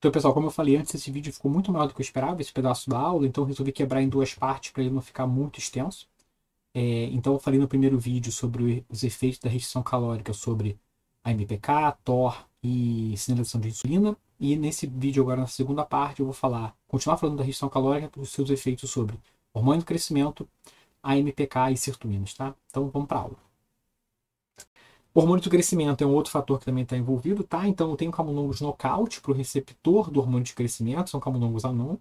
Então, pessoal, como eu falei antes, esse vídeo ficou muito maior do que eu esperava, esse pedaço da aula, então resolvi quebrar em duas partes para ele não ficar muito extenso. É, então, eu falei no primeiro vídeo sobre os efeitos da restrição calórica sobre a MPK, TOR e sinalização de insulina. E nesse vídeo agora, na segunda parte, eu vou falar, continuar falando da restrição calórica e os seus efeitos sobre hormônio do crescimento, a MPK e sirtuínas, tá? Então, vamos para a aula. O hormônio do crescimento é um outro fator que também está envolvido, tá? Então eu tenho camulongos nocaute para o receptor do hormônio de crescimento, são camulongos anão.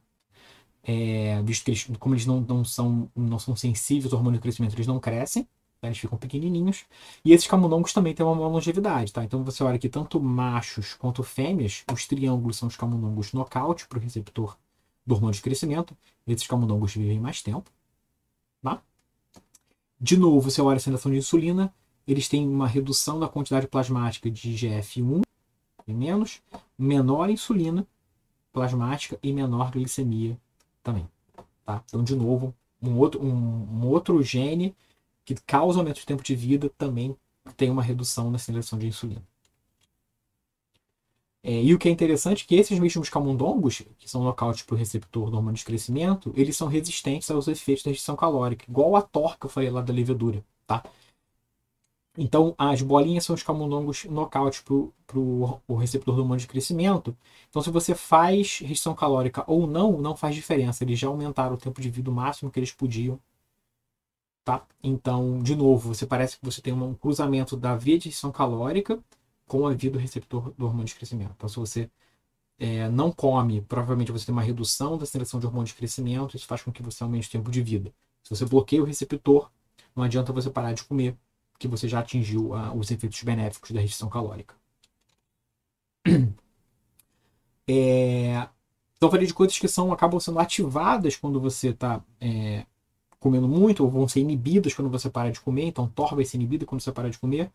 É, visto que eles, como eles não, não, são, não são sensíveis ao hormônio de crescimento, eles não crescem, tá? eles ficam pequenininhos. E esses camulongos também têm uma longevidade, tá? Então você olha que tanto machos quanto fêmeas, os triângulos são os camulongos nocaute para o receptor do hormônio de crescimento. Esses camundongos vivem mais tempo. Tá? De novo, você olha a sensação de insulina eles têm uma redução da quantidade plasmática de IGF-1 e menos, menor insulina plasmática e menor glicemia também. Tá? Então, de novo, um outro, um, um outro gene que causa aumento de tempo de vida também tem uma redução na sinalização de insulina. É, e o que é interessante é que esses mesmos camundongos, que são nocaute para o receptor do hormônio de crescimento, eles são resistentes aos efeitos da restrição calórica, igual a torque que eu falei lá da levedura, tá? Então, as bolinhas são os camundongos nocaute para o receptor do hormônio de crescimento. Então, se você faz restrição calórica ou não, não faz diferença. Eles já aumentaram o tempo de vida o máximo que eles podiam. Tá? Então, de novo, você parece que você tem um cruzamento da via de restrição calórica com a via do receptor do hormônio de crescimento. Então, se você é, não come, provavelmente você tem uma redução da seleção de hormônio de crescimento. Isso faz com que você aumente o tempo de vida. Se você bloqueia o receptor, não adianta você parar de comer que você já atingiu ah, os efeitos benéficos da restrição calórica. É, então, falei de coisas que são, acabam sendo ativadas quando você está é, comendo muito, ou vão ser inibidas quando você parar de comer. Então, TOR vai ser inibida quando você parar de comer.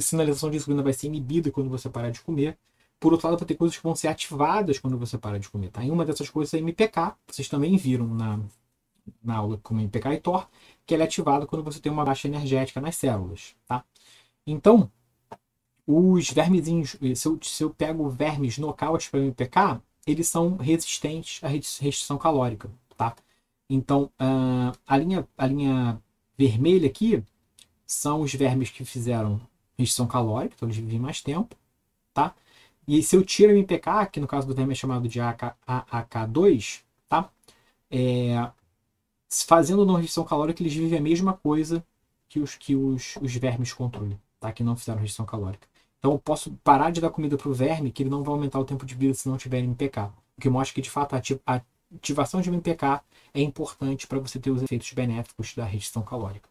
Sinalização de insulina vai ser inibida quando você parar de comer. Por outro lado, vai ter coisas que vão ser ativadas quando você para de comer. Tá? E uma dessas coisas é MPK. Vocês também viram na, na aula como MPK e TOR, que ele é ativado quando você tem uma baixa energética nas células, tá? Então, os vermezinhos, eh, se eu, se eu pego vermes nocaute para o MPK, eles são resistentes à restrição calórica, tá? Então, ah, a, linha, a linha vermelha aqui são os vermes que fizeram restrição calórica, então eles vivem mais tempo, tá? E se eu tiro o MPK, que no caso do verme é chamado de AK, AK2, tá? É, fazendo ou não restrição calórica, eles vivem a mesma coisa que os, que os, os vermes controle, tá? Que não fizeram restrição calórica. Então eu posso parar de dar comida para o verme, que ele não vai aumentar o tempo de vida se não tiver MPK. O que mostra que, de fato, a ativação de MPK é importante para você ter os efeitos benéficos da restrição calórica.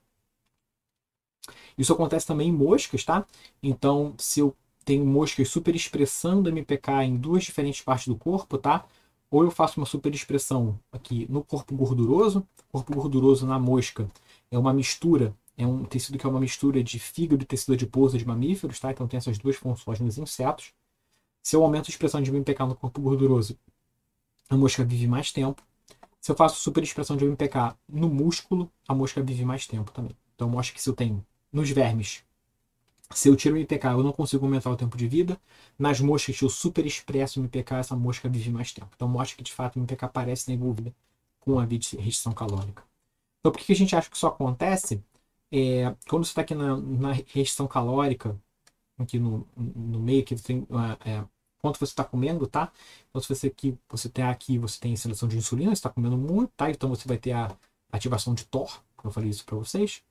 Isso acontece também em moscas, tá? Então, se eu tenho moscas super expressando MPK em duas diferentes partes do corpo, tá? ou eu faço uma superexpressão aqui no corpo gorduroso, corpo gorduroso na mosca é uma mistura, é um tecido que é uma mistura de fígado e tecido adiposo de mamíferos, tá? Então tem essas duas funções nos insetos. Se eu aumento a expressão de MPK no corpo gorduroso, a mosca vive mais tempo. Se eu faço superexpressão de MPK no músculo, a mosca vive mais tempo também. Então mostra que se eu tenho nos vermes se eu tiro o MPK, eu não consigo aumentar o tempo de vida. Nas moscas se eu super expresso o MPK, essa mosca vive mais tempo. Então mostra que de fato o MPK parece estar envolvida com a restrição calórica. Então por que a gente acha que isso acontece? É, quando você está aqui na, na, restrição calórica, aqui no, no meio, que tem, ah, é, quanto você está comendo, tá? Então se você, aqui, você tem aqui, você tem seleção de insulina, você está comendo muito, tá? Então você vai ter a ativação de TOR, eu falei isso para vocês.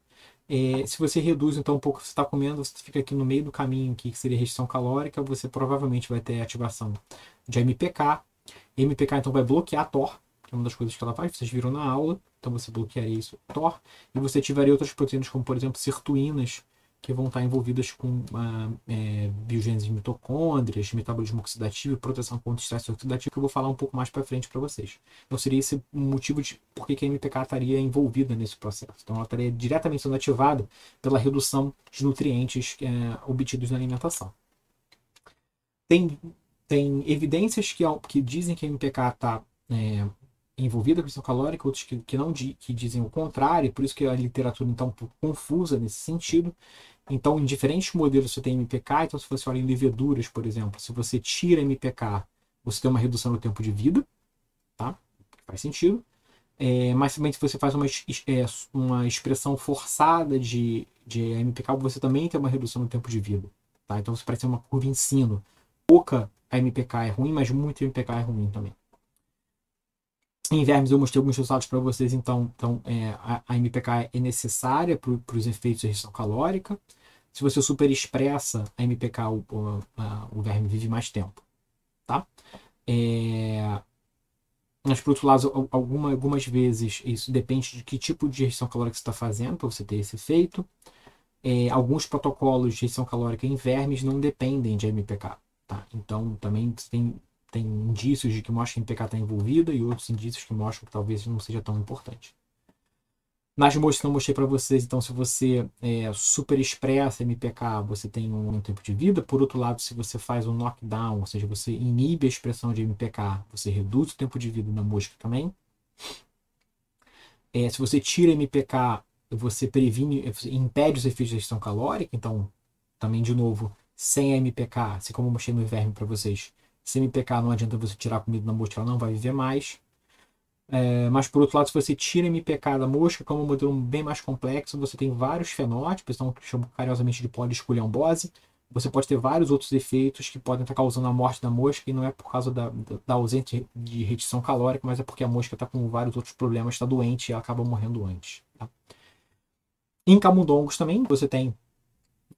É, se você reduz então um pouco o que você está comendo, você fica aqui no meio do caminho aqui, que seria restrição calórica, você provavelmente vai ter ativação de MPK. MPK então vai bloquear TOR, que é uma das coisas que ela faz, vocês viram na aula, então você bloquearia isso TOR, e você ativaria outras proteínas, como por exemplo sirtuínas, que vão estar envolvidas com a ah, é, biogênese de mitocôndrias, metabolismo oxidativo e proteção contra o estresse oxidativo, que eu vou falar um pouco mais para frente para vocês. Então seria esse o motivo de por que a MPK estaria envolvida nesse processo. Então ela estaria diretamente sendo ativada pela redução de nutrientes é, obtidos na alimentação. Tem, tem evidências que, que dizem que a MPK está é, envolvida a questão calórica, outros que, que não que dizem o contrário, por isso que a literatura então tá um confusa nesse sentido. Então, em diferentes modelos você tem MPK, então se você olha em leveduras, por exemplo, se você tira MPK, você tem uma redução no tempo de vida, tá? Faz sentido. É, mas também se você faz uma, é, uma expressão forçada de, de MPK, você também tem uma redução no tempo de vida. Tá? Então você parece uma curva em sino. Pouca MPK é ruim, mas muito MPK é ruim também em vermes eu mostrei alguns resultados para vocês, então, então é, a, a, MPK é necessária para os efeitos de restrição calórica. Se você superexpressa a MPK, o, o, a, o verme vive mais tempo. Tá? É, mas, por outro lado, alguma, algumas vezes isso depende de que tipo de restrição calórica você está fazendo para você ter esse efeito. É, alguns protocolos de restrição calórica em vermes não dependem de MPK. Tá? Então, também tem tem indícios de que mostram que a MPK está envolvida e outros indícios que mostram que talvez não seja tão importante. Nas mostras que eu mostrei para vocês, então, se você é, super expressa MPK, você tem um, tempo de vida. Por outro lado, se você faz um knockdown, ou seja, você inibe a expressão de MPK, você reduz o tempo de vida na mosca também. É, se você tira MPK, você previne, você impede os efeitos da gestão calórica. Então, também, de novo, sem a MPK, assim como eu mostrei no verme para vocês, pecar não adianta você tirar a comida da mosca, ela não vai viver mais. É, mas por outro lado, se você tira MPK da mosca, como é um modelo bem mais complexo, você tem vários fenótipos, então que chamo carinhosamente de poliesculhambose. Você pode ter vários outros efeitos que podem estar causando a morte da mosca, e não é por causa da, da, ausência de retição calórica, mas é porque a mosca está com vários outros problemas, está doente e ela acaba morrendo antes. Tá? Em camundongos também, você tem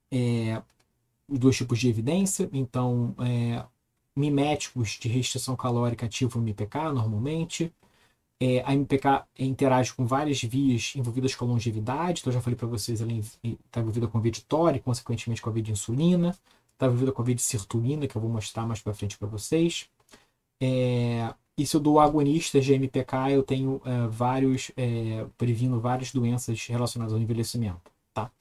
é, dois tipos de evidência, então é, miméticos de restrição calórica ativam o MPK normalmente. É, a MPK interage com várias vias envolvidas com a longevidade, então eu já falei para vocês, ela está envolvida com a via de tóri, consequentemente com a via de insulina, está envolvida com a via de sirtuína, que eu vou mostrar mais para frente para vocês. É, e se eu dou agonistas de MPK, eu tenho é, vários, é, previno várias doenças relacionadas ao envelhecimento, tá?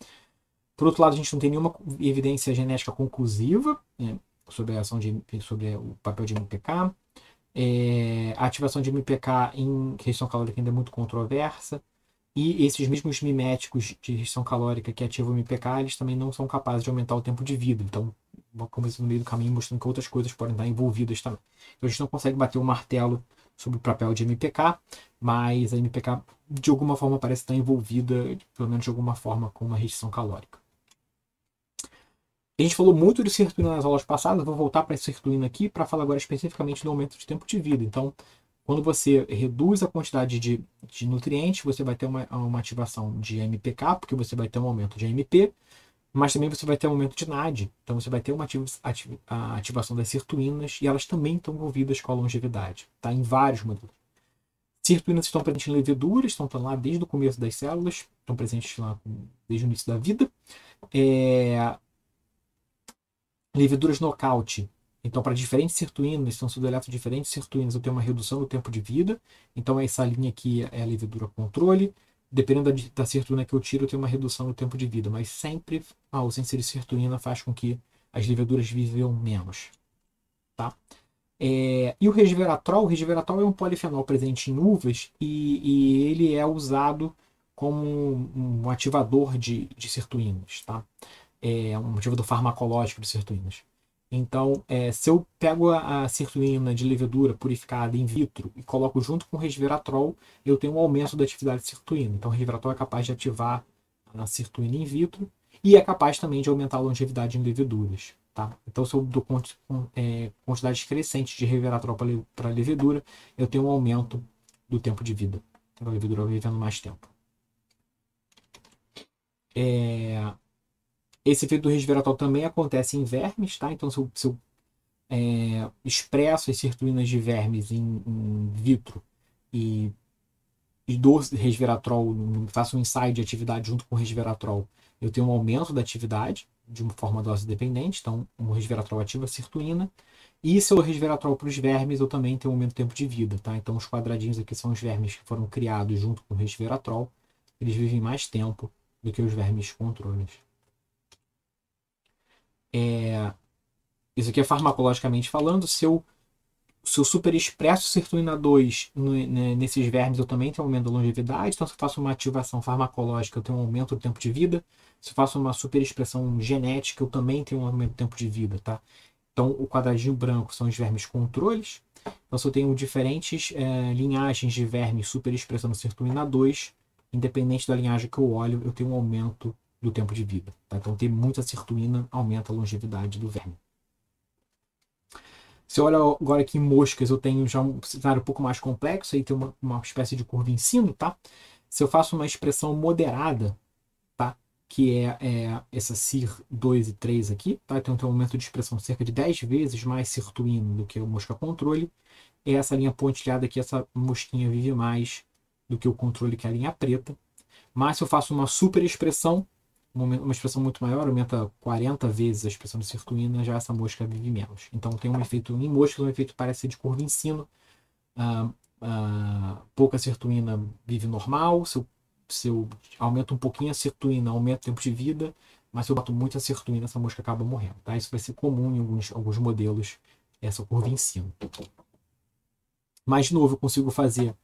Por outro lado, a gente não tem nenhuma evidência genética conclusiva, né? sobre a ação de, sobre o papel de MPK. É, a ativação de MPK em restrição calórica ainda é muito controversa. E esses mesmos miméticos de restrição calórica que ativam o MPK, eles também não são capazes de aumentar o tempo de vida. Então, vamos no meio do caminho mostrando que outras coisas podem estar envolvidas também. Então, a gente não consegue bater o um martelo sobre o papel de MPK, mas a MPK de alguma forma parece estar envolvida, pelo menos de alguma forma, com uma restrição calórica. A gente falou muito de sirtuína nas aulas passadas, vou voltar para a sirtuína aqui para falar agora especificamente do aumento de tempo de vida. Então, quando você reduz a quantidade de, de nutrientes, você vai ter uma, uma ativação de MPK, porque você vai ter um aumento de AMP mas também você vai ter um aumento de NAD. Então, você vai ter uma ativação das sirtuínas e elas também estão envolvidas com a longevidade, tá? em vários modelos. Sirtuínas estão presentes em leveduras, estão lá desde o começo das células, estão presentes lá desde o início da vida. É, leveduras nocaute. Então, para diferentes sirtuínas, são pseudoelefos diferentes sirtuínas, eu tenho uma redução do tempo de vida. Então, essa linha aqui é a levedura controle. Dependendo da, da sirtuína que eu tiro, eu tenho uma redução do tempo de vida. Mas sempre a ausência de sirtuína faz com que as leveduras vivam menos. Tá? É, e o resveratrol, o resveratrol é um polifenol presente em uvas e, e ele é usado como um, um ativador de, de sirtuínas, tá? é um motivo do farmacológico de sirtuínas. Então, é, se eu pego a, a sirtuína de levedura purificada in vitro e coloco junto com o resveratrol, eu tenho um aumento da atividade de sirtuína. Então, o resveratrol é capaz de ativar a sirtuína in vitro e é capaz também de aumentar a longevidade em leveduras. Tá? Então, se eu dou é, quantidades crescentes de resveratrol para a levedura, eu tenho um aumento do tempo de vida. Então, a levedura vai vivendo mais tempo. É, esse efeito do resveratrol também acontece em vermes, tá? Então, se eu, se eu é, expresso as sirtuínas de vermes em, em vitro e, e dou resveratrol, faço um ensaio de atividade junto com o resveratrol, eu tenho um aumento da atividade de uma forma dose dependente, então o resveratrol ativa a sirtuína. E se eu resveratrol para os vermes, eu também tenho um aumento do tempo de vida, tá? Então os quadradinhos aqui são os vermes que foram criados junto com o resveratrol, eles vivem mais tempo do que os vermes controles é, isso aqui é farmacologicamente falando, se eu, se eu super expresso 2 no, né, nesses vermes, eu também tenho um aumento da longevidade. Então, se eu faço uma ativação farmacológica, eu tenho um aumento do tempo de vida. Se eu faço uma superexpressão genética, eu também tenho um aumento do tempo de vida, tá? Então, o quadradinho branco são os vermes controles. Então, se eu tenho diferentes é, linhagens de vermes superexpressando sirtuína 2, independente da linhagem que eu olho, eu tenho um aumento do tempo de vida. Tá? Então, ter muita sirtuína aumenta a longevidade do verme. Se eu olhar agora aqui em moscas, eu tenho já um cenário um pouco mais complexo, aí tem uma, uma espécie de curva em sino, tá? Se eu faço uma expressão moderada, tá? Que é, é essa CIR 2 e 3 aqui, tá? Então tem um aumento de expressão cerca de 10 vezes mais sirtuína do que o mosca controle. É essa linha pontilhada aqui, essa mosquinha vive mais do que o controle que é a linha preta. Mas se eu faço uma super expressão, uma expressão muito maior aumenta 40 vezes a expressão de circuito né, já essa mosca vive menos. Então tem um efeito em moscas, um efeito parece de curva ensino. Ah, ah, pouca sirtuína vive normal, se eu, se eu aumento um pouquinho a sirtuína, aumenta o tempo de vida, mas se eu boto muito a sirtuína, essa mosca acaba morrendo. Tá? Isso vai ser comum em alguns, alguns modelos, essa curva ensino. Mas, de novo, eu consigo fazer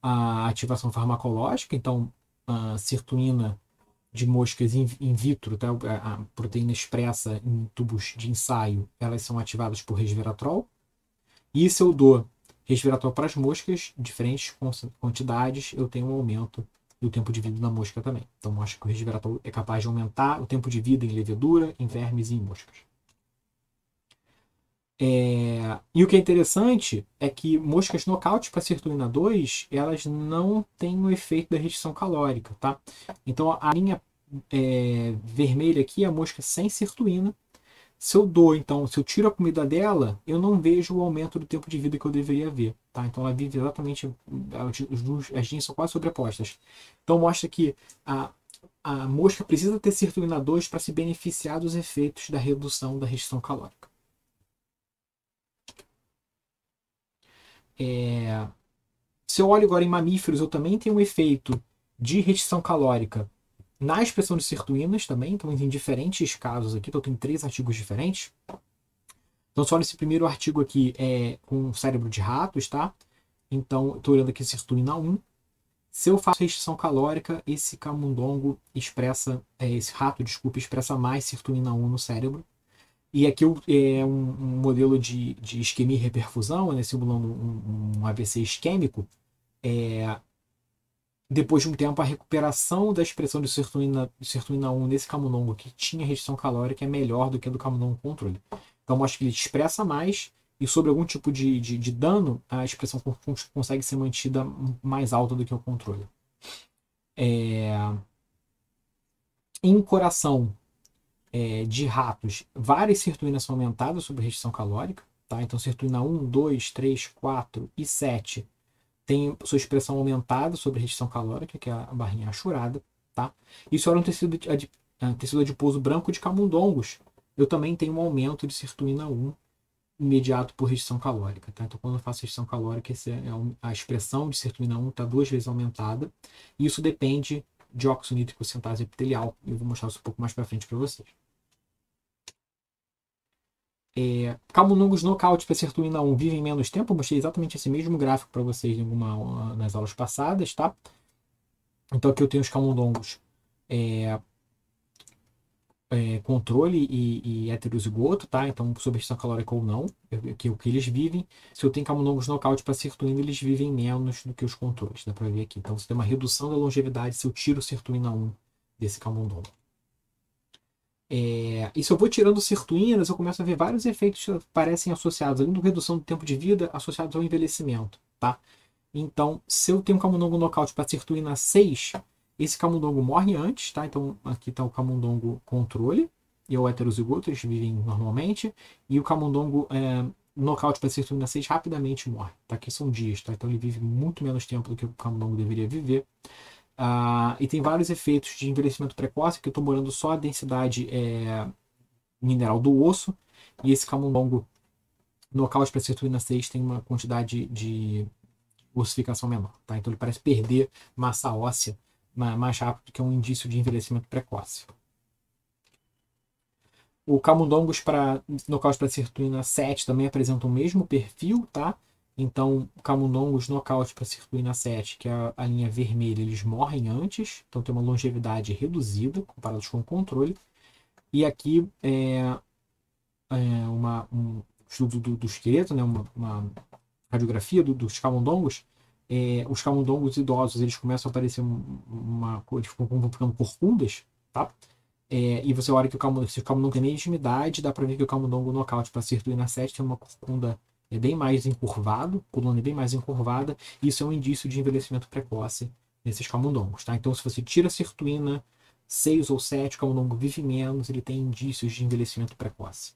a ativação farmacológica, então a ah, sirtuína de moscas in, in vitro, tá? a, a proteína expressa em tubos de ensaio, elas são ativadas por resveratrol. E se eu dou resveratrol para as moscas, diferentes quantidades, eu tenho um aumento do tempo de vida da mosca também. Então mostra que o resveratrol é capaz de aumentar o tempo de vida em levedura, em vermes e em moscas. É, e o que é interessante é que moscas nocaute para sirtuína 2, elas não têm o efeito da restrição calórica, tá? Então a linha é, vermelha aqui é a mosca sem sirtuína. Se eu dou, então, se eu tiro a comida dela, eu não vejo o aumento do tempo de vida que eu deveria ver, tá? Então ela vive exatamente, as linhas são quase sobrepostas. Então mostra que a, a mosca precisa ter sirtuína 2 para se beneficiar dos efeitos da redução da restrição calórica. É... Se eu olho agora em mamíferos, eu também tenho um efeito de restrição calórica na expressão de sirtuínas também, então em diferentes casos aqui, então tenho três artigos diferentes. Então, só nesse primeiro artigo aqui é com o cérebro de ratos, tá? Então, estou olhando aqui sirtuína 1. Se eu faço restrição calórica, esse camundongo expressa, é, esse rato, desculpa, expressa mais sirtuína 1 no cérebro. E aqui é um, um modelo de, de isquemia e reperfusão, né, simulando um, um AVC isquêmico. É, depois de um tempo, a recuperação da expressão de sertulina, sirtuína 1 nesse camundongo que tinha restrição calórica é melhor do que a do camundongo controle. Então, mostra que ele expressa mais e sobre algum tipo de, de, de dano, a expressão consegue ser mantida mais alta do que o controle. É... Em coração, é, de ratos, várias sirtuínas são aumentadas sobre restrição calórica. Tá? Então, sirtuína 1, 2, 3, 4 e 7 tem sua expressão aumentada sobre restrição calórica, que é a barrinha achurada. Tá? Isso era um tecido, ad, ah, tecido adiposo branco de camundongos. Eu também tenho um aumento de sirtuína 1 imediato por restrição calórica. Tá? Então, quando eu faço restrição calórica, é, é a expressão de sirtuína 1 está duas vezes aumentada. E isso depende de óxido nítrico sintase epitelial. Eu vou mostrar isso um pouco mais para frente para vocês. É, camundongos nocaute para sertulina 1 vivem menos tempo. Eu mostrei exatamente esse mesmo gráfico para vocês alguma, nas aulas passadas, tá? Então aqui eu tenho os camundongos é, é, controle e, e heterozigoto, tá? Então substituição calórica ou não, é que é o que eles vivem. Se eu tenho camundongos nocaute para sertulina, eles vivem menos do que os controles, dá para ver aqui. Então você tem uma redução da longevidade se eu tiro sertulina 1 desse camundongo. É, e se eu vou tirando sirtuínas, eu começo a ver vários efeitos que parecem associados, além da redução do tempo de vida, associados ao envelhecimento, tá? Então, se eu tenho um camundongo nocaute para sirtuína 6, esse camundongo morre antes, tá? Então, aqui está o camundongo controle, e é o heterozigoto, eles vivem normalmente, e o camundongo é, nocaute para sirtuína 6 rapidamente morre, tá? Que são dias, tá? Então, ele vive muito menos tempo do que o camundongo deveria viver. Ah, e tem vários efeitos de envelhecimento precoce, que eu estou morando só a densidade é, mineral do osso, e esse camundongo no local de pressatuína 6 tem uma quantidade de ossificação menor, tá? Então ele parece perder massa óssea mais rápido, que é um indício de envelhecimento precoce. O camundongos para local para sirtuína 7 também apresenta o mesmo perfil, tá? Então, camundongos nocaute para circuína na 7, que é a, linha vermelha, eles morrem antes, então tem uma longevidade reduzida comparados com o controle. E aqui é, é uma, um estudo do, do esqueleto, né, uma, uma radiografia do, dos camundongos. É, os camundongos idosos eles começam a aparecer uma coisa, ficando corcundas, tá? É, e você olha que o camundongo, se o camundongo tem a idade, dá para ver que o camundongo nocaute para circuína na 7 tem uma corcunda é bem mais encurvado, coluna é bem mais encurvada, e isso é um indício de envelhecimento precoce nesses camundongos, tá? Então, se você tira a sirtuína, 6 ou 7, o camundongo vive menos, ele tem indícios de envelhecimento precoce.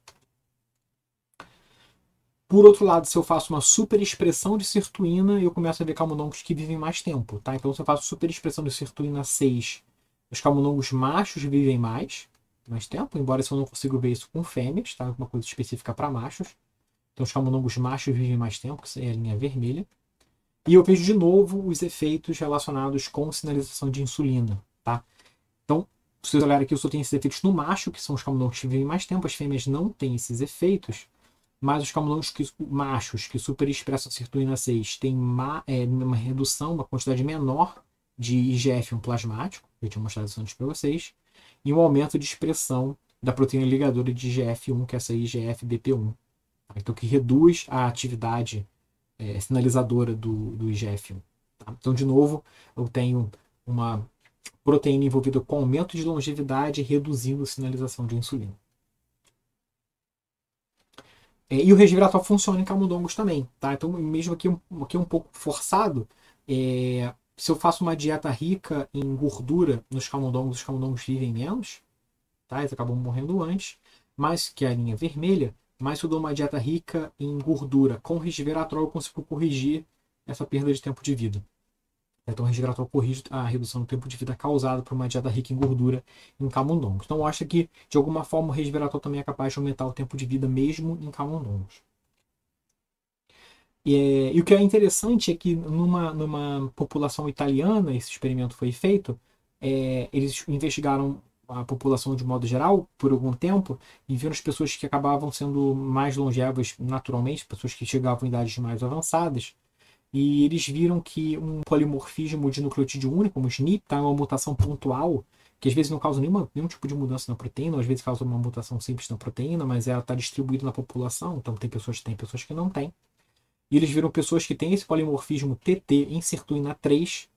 Por outro lado, se eu faço uma superexpressão de sirtuína, eu começo a ver camundongos que vivem mais tempo, tá? Então, se eu faço superexpressão de sirtuína 6, os camundongos machos vivem mais, mais tempo, embora eu não consiga ver isso com fêmeas, tá? Uma coisa específica para machos. Então os camundongos machos vivem mais tempo, que é a linha vermelha. E eu vejo de novo os efeitos relacionados com sinalização de insulina, tá? Então, se vocês olharem aqui, eu só tenho esses efeitos no macho, que são os camundongos que vivem mais tempo, as fêmeas não têm esses efeitos, mas os camundongos que, machos que superexpressam a sirtuína 6 têm uma, é, uma redução, uma quantidade menor de IGF-1 plasmático, que eu tinha mostrado isso antes para vocês, e um aumento de expressão da proteína ligadora de IGF-1, que é essa IGF-BP1, então, que reduz a atividade é, sinalizadora do, do IGF-1. Tá? Então, de novo, eu tenho uma proteína envolvida com aumento de longevidade, reduzindo a sinalização de insulina. É, e o resveratrol funciona em camundongos também, tá? Então, mesmo aqui, aqui é um pouco forçado, é, se eu faço uma dieta rica em gordura nos camundongos, os camundongos vivem menos, tá? Eles acabam morrendo antes, mas que é a linha vermelha, mas se eu dou uma dieta rica em gordura com resveratrol, eu consigo corrigir essa perda de tempo de vida. Então, o resveratrol corrige a redução do tempo de vida causada por uma dieta rica em gordura em camundongos. Então, acha que, de alguma forma, o resveratrol também é capaz de aumentar o tempo de vida mesmo em camundongos. E, é, e o que é interessante é que, numa, numa população italiana, esse experimento foi feito, é, eles investigaram a população de modo geral por algum tempo e viram as pessoas que acabavam sendo mais longevas naturalmente, pessoas que chegavam em idades mais avançadas. E eles viram que um polimorfismo de nucleotídeo único, como o SNP, tá, uma mutação pontual, que às vezes não causa nenhuma, nenhum tipo de mudança na proteína, ou às vezes causa uma mutação simples na proteína, mas ela está distribuída na população, então tem pessoas que têm, pessoas que não têm. E eles viram pessoas que têm esse polimorfismo TT em sirtuína 3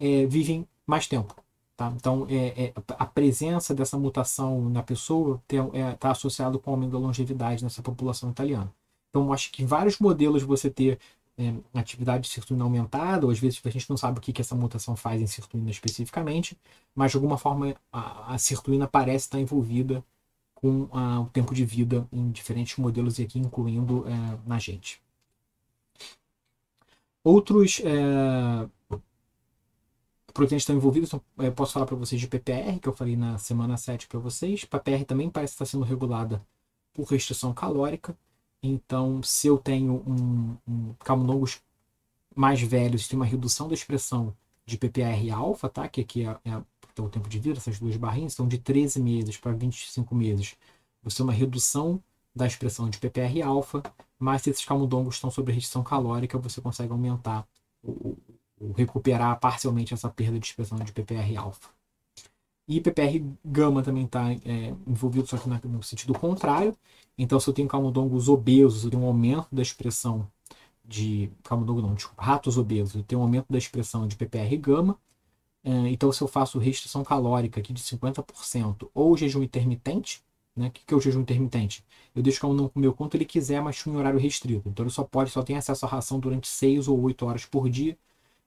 é, vivem mais tempo Tá? Então, é, é, a presença dessa mutação na pessoa está é, tá associado com o aumento da longevidade nessa população italiana. Então, acho que vários modelos você ter é, atividade de sirtuína aumentada, ou às vezes a gente não sabe o que, que essa mutação faz em sirtuína especificamente, mas de alguma forma a, a sirtuína parece estar envolvida com a, o tempo de vida em diferentes modelos e aqui incluindo é, na gente. Outros é, proteínas estão tá envolvidas, eu é, posso falar para vocês de PPR, que eu falei na semana 7 para vocês. PPR também parece estar tá sendo regulada por restrição calórica. Então, se eu tenho um, um camundongos mais velhos, tem uma redução da expressão de PPR alfa, tá? que aqui é, é o tempo de vida, essas duas barrinhas, são então de 13 meses para 25 meses. Você tem é uma redução da expressão de PPR alfa, mas se esses camundongos estão sob restrição calórica, você consegue aumentar recuperar parcialmente essa perda de expressão de PPR alfa. E PPR gama também está é, envolvido, só que no sentido contrário. Então, se eu tenho camundongos obesos, eu tenho um aumento da expressão de. Camundongo não, desculpa, ratos obesos, eu tenho um aumento da expressão de PPR gama. É, então, se eu faço restrição calórica aqui de 50% ou jejum intermitente, né? O que, que é o jejum intermitente? Eu deixo o camundongo comer o quanto ele quiser, mas em um horário restrito. Então, ele só pode, só tem acesso à ração durante 6 ou 8 horas por dia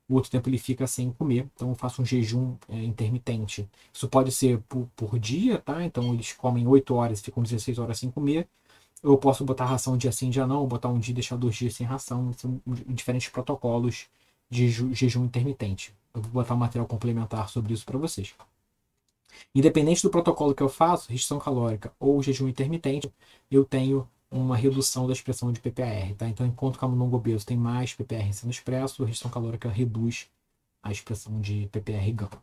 o outro tempo ele fica sem comer, então eu faço um jejum é, intermitente. Isso pode ser por, por, dia, tá? Então eles comem 8 horas, ficam 16 horas sem comer. Eu posso botar ração dia sim, dia não, botar um dia e deixar dois dias sem ração. São diferentes protocolos de jejum intermitente. Eu vou botar um material complementar sobre isso para vocês. Independente do protocolo que eu faço, restrição calórica ou jejum intermitente, eu tenho uma redução da expressão de PPR. Tá? Então, enquanto o camundongo obeso tem mais PPR sendo expresso, a restrição calórica reduz a expressão de PPR gama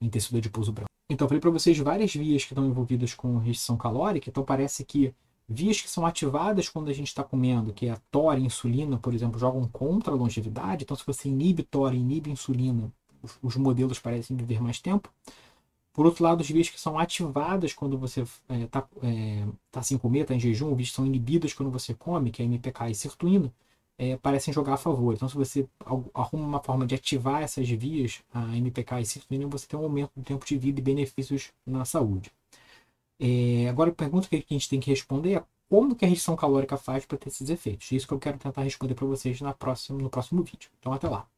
em tecido adiposo branco. Então, eu falei para vocês várias vias que estão envolvidas com restrição calórica, então parece que vias que são ativadas quando a gente está comendo, que é a TOR e a insulina, por exemplo, jogam contra a longevidade. Então, se você inibe e inibe insulina, os modelos parecem viver mais tempo. Por outro lado, os vícios que são ativadas quando você está é, é, tá sem comer, está em jejum, os vícios são inibidos quando você come, que é MPK e sirtuína, é, parecem jogar a favor. Então, se você arruma uma forma de ativar essas vias, a MPK e sirtuína, você tem um aumento do tempo de vida e benefícios na saúde. É, agora, a pergunta que a gente tem que responder é como que a restrição calórica faz para ter esses efeitos? É isso que eu quero tentar responder para vocês na próxima, no próximo vídeo. Então, até lá.